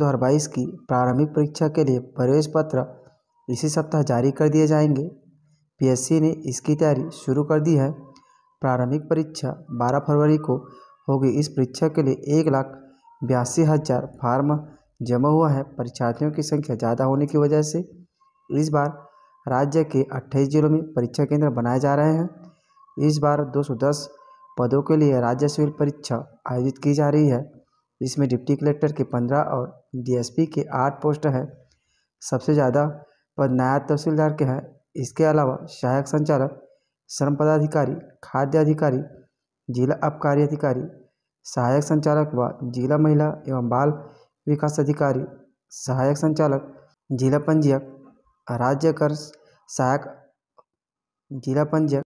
दो हज़ार बाईस की प्रारंभिक परीक्षा के लिए प्रवेश पत्र इसी सप्ताह जारी कर दिए जाएंगे पीएससी ने इसकी तैयारी शुरू कर दी है प्रारंभिक परीक्षा 12 फरवरी को होगी इस परीक्षा के लिए एक लाख बयासी हज़ार फार्म जमा हुआ है परीक्षार्थियों की संख्या ज़्यादा होने की वजह से इस बार राज्य के 28 जिलों में परीक्षा केंद्र बनाए जा रहे हैं इस बार 210 पदों के लिए राज्य सिविल परीक्षा आयोजित की जा रही है इसमें डिप्टी कलेक्टर के पंद्रह और डी एस पी के आठ पोस्ट हैं सबसे ज़्यादा पद नायब तहसीलदार के हैं इसके अलावा सहायक संचालक श्रम पदाधिकारी खाद्य अधिकारी जिला आबकारी अधिकारी सहायक संचालक व जिला महिला एवं बाल विकास अधिकारी सहायक संचालक जिला पंजीयक राज्य कर सहायक जिला पंजीयक